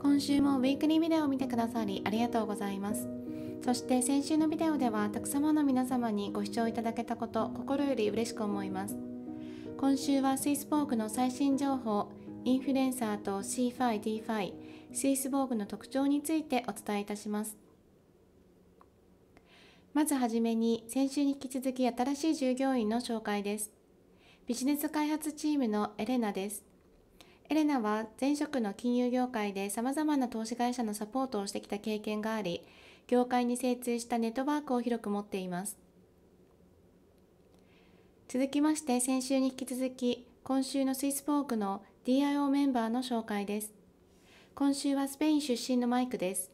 今週もウィークリービデオを見てくださりありがとうございますそして先週のビデオではたくさまの皆様にご視聴いただけたこと心より嬉しく思います今週はスイスポークの最新情報インフルエンサーと C5D5 スイスボーグの特徴についてお伝えいたしますまずはじめに先週に引き続き新しい従業員の紹介ですビジネス開発チームのエレナです。エレナは前職の金融業界で様々な投資会社のサポートをしてきた経験があり、業界に精通したネットワークを広く持っています。続きまして先週に引き続き、今週のスイスポークの DIO メンバーの紹介です。今週はスペイン出身のマイクです。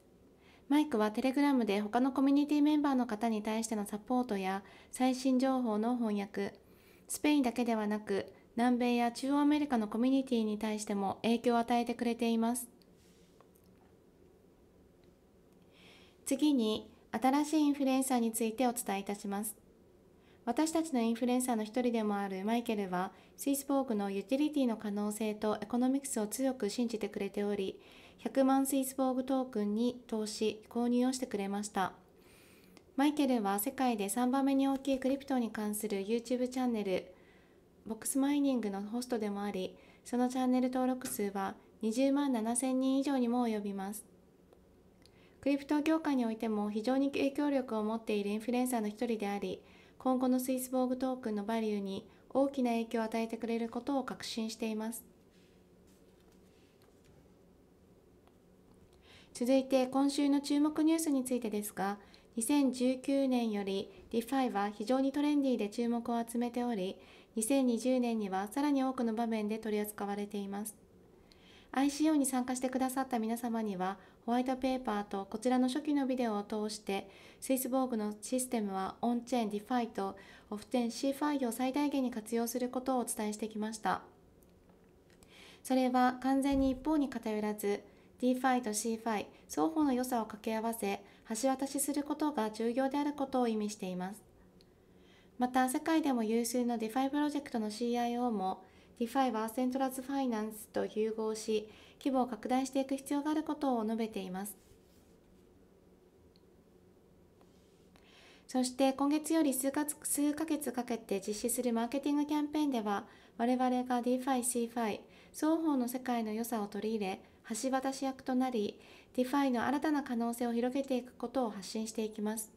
マイクはテレグラムで他のコミュニティメンバーの方に対してのサポートや最新情報の翻訳、スペインだけではなく南米や中央アメリカのコミュニティに対しても影響を与えてくれています次に新しいインフルエンサーについてお伝えいたします私たちのインフルエンサーの一人でもあるマイケルはスイスボーグのユーティリティの可能性とエコノミクスを強く信じてくれており100万スイスボーグトークンに投資購入をしてくれましたマイケルは世界で3番目に大きいクリプトに関する YouTube チャンネルボックスマイニングのホストでもありそのチャンネル登録数は20万7000人以上にも及びますクリプト業界においても非常に影響力を持っているインフルエンサーの一人であり今後のスイスボーグトークンのバリューに大きな影響を与えてくれることを確信しています続いて今週の注目ニュースについてですが2019年より DeFi は非常にトレンディーで注目を集めており、2020年にはさらに多くの場面で取り扱われています。ICO に参加してくださった皆様には、ホワイトペーパーとこちらの初期のビデオを通して、スイスボーグのシステムはオンチェーン DeFi とオフチェーン CFI を最大限に活用することをお伝えしてきました。それは完全に一方に偏らず、d フ f i と CFi 双方の良さを掛け合わせ橋渡しすることが重要であることを意味していますまた世界でも有数の d フ f i プロジェクトの CIO も d フ f i はセントラズファイナンスと融合し規模を拡大していく必要があることを述べていますそして今月より数か数ヶ月かけて実施するマーケティングキャンペーンでは我々が DeFi、CFi 双方の世界の良さを取り入れ橋渡し役となり、DeFi の新たな可能性を広げていくことを発信していきます。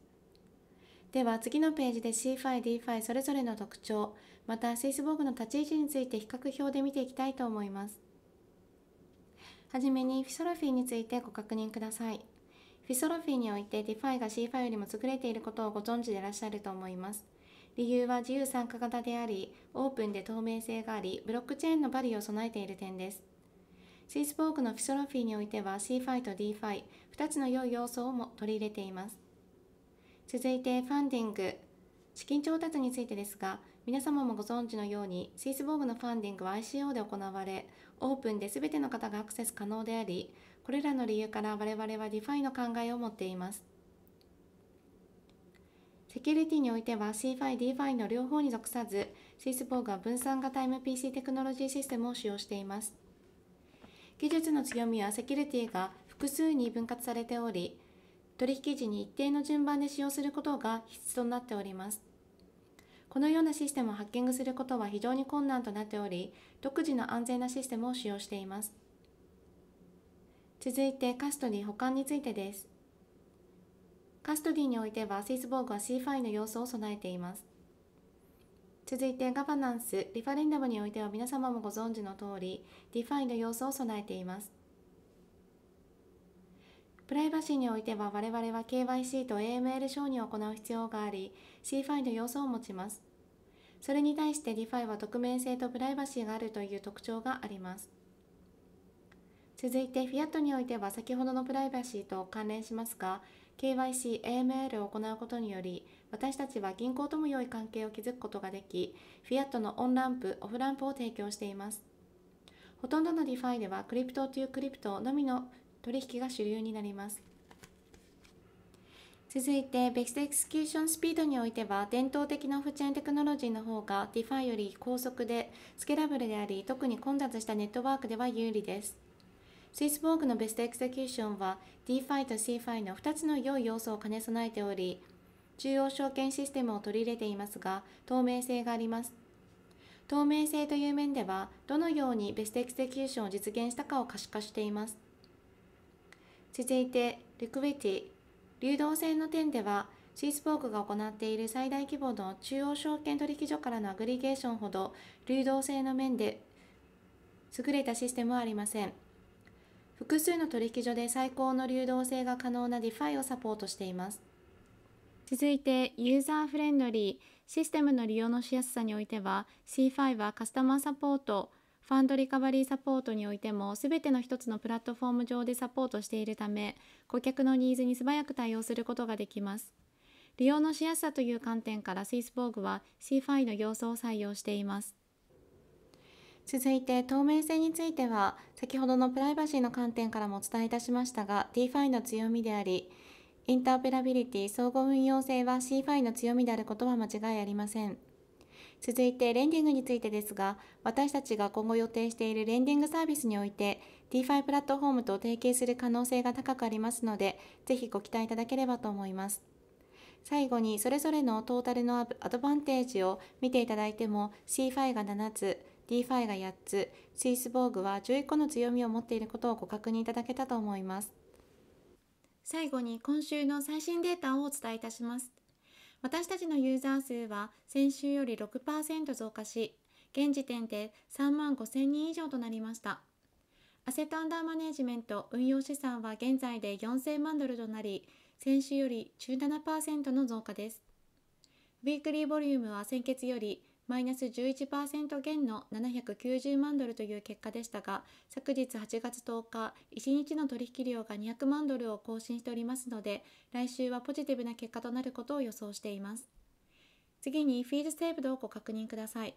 では次のページで CFI、d f i それぞれの特徴、またスイスボーグの立ち位置について比較表で見ていきたいと思います。はじめにフィソロフィーについてご確認ください。フィソロフィーにおいて DeFi が CFI よりも優れていることをご存知でいらっしゃると思います。理由は自由参加型であり、オープンで透明性があり、ブロックチェーンのバリューを備えている点です。シースボーグのフィソロフィーにおいては c ァイと d ァイ、2つの良い要素をも取り入れています。続いて、ファンディング。資金調達についてですが、皆様もご存知のように、シースボーグのファンディングは ICO で行われ、オープンで全ての方がアクセス可能であり、これらの理由から我々は DeFi の考えを持っています。セキュリティにおいては CFI、DeFi の両方に属さず、シースボーグは分散型 MPC テクノロジーシステムを使用しています。技術の強みはセキュリティが複数に分割されており、取引時に一定の順番で使用することが必須となっております。このようなシステムをハッキングすることは非常に困難となっており、独自の安全なシステムを使用しています。続いてカストリー保管についてです。カストリーにおいては、スイスボーグは C 5の要素を備えています。続いてガバナンス、リファレンダムにおいては皆様もご存知の通り、DeFi の要素を備えています。プライバシーにおいては我々は KYC と AML 承認を行う必要があり、CFI の要素を持ちます。それに対して DeFi は匿名性とプライバシーがあるという特徴があります。続いて、フィアットにおいては先ほどのプライバシーと関連しますが、KYC、AML を行うことにより、私たちは銀行とも良い関係を築くことができ、フィアットのオンランプ、オフランプを提供しています。ほとんどのディファイでは、クリプトというクリプトのみの取引が主流になります。続いて、ベクスエクスキューションスピードにおいては、伝統的なオフチェーンテクノロジーの方が、ディファイより高速で、スケラブルであり、特に混雑したネットワークでは有利です。スイスボーグのベストエクセキューションは DeFi と CFI の2つの良い要素を兼ね備えており、中央証券システムを取り入れていますが、透明性があります。透明性という面では、どのようにベストエクセキューションを実現したかを可視化しています。続いて、リクエティ。流動性の点では、スイスボークが行っている最大規模の中央証券取引所からのアグリゲーションほど流動性の面で優れたシステムはありません。複数の取引所で最高の流動性が可能な DeFi をサポートしています。続いて、ユーザーフレンドリー、システムの利用のしやすさにおいては、C5 はカスタマーサポート、ファンドリカバリーサポートにおいても、すべての一つのプラットフォーム上でサポートしているため、顧客のニーズに素早く対応することができます。利用のしやすさという観点から、スイスボーグは C5 の要素を採用しています。続いて透明性については先ほどのプライバシーの観点からもお伝えいたしましたが DeFi の強みでありインターペラビリティ総合運用性は CFI の強みであることは間違いありません続いてレンディングについてですが私たちが今後予定しているレンディングサービスにおいて DeFi プラットフォームと提携する可能性が高くありますのでぜひご期待いただければと思います最後にそれぞれのトータルのアドバンテージを見ていただいても CFI が7つ DeFi が8つ、スイスボーグは11個の強みを持っていることをご確認いただけたと思います。最後に今週の最新データをお伝えいたします。私たちのユーザー数は先週より6%増加し、現時点で3万5千人以上となりました。アセットアンダーマネジメント運用資産は現在で4千万ドルとなり、先週より17%の増加です。ウィークリーボリュームは先月よりマイナス11%減の790万ドルという結果でしたが、昨日8月10日、1日の取引量が200万ドルを更新しておりますので、来週はポジティブな結果となることを予想しています。次にフィールセーブドをご確認ください。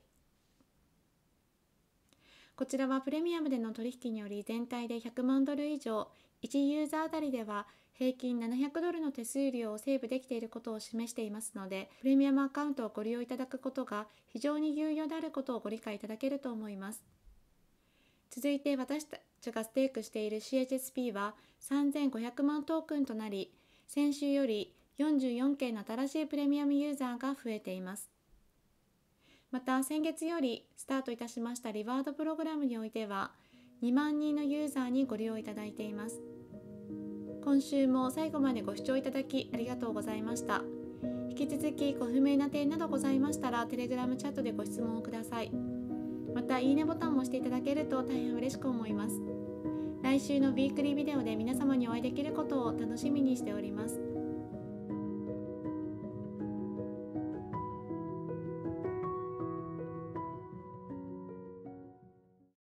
こちらはプレミアムでの取引により全体で100万ドル以上、1ユーザーあたりでは平均700ドルの手数料をセーブできていることを示していますので、プレミアムアカウントをご利用いただくことが非常に有用であることをご理解いただけると思います。続いて私たちがステークしている CHSP は3500万トークンとなり、先週より44件の新しいプレミアムユーザーが増えています。また先月よりスタートいたしましたリワードプログラムにおいては2万人のユーザーにご利用いただいています。今週も最後までご視聴いただきありがとうございました引き続きご不明な点などございましたらテレグラムチャットでご質問をくださいまたいいねボタンも押していただけると大変嬉しく思います来週のウィークリービデオで皆様にお会いできることを楽しみにしております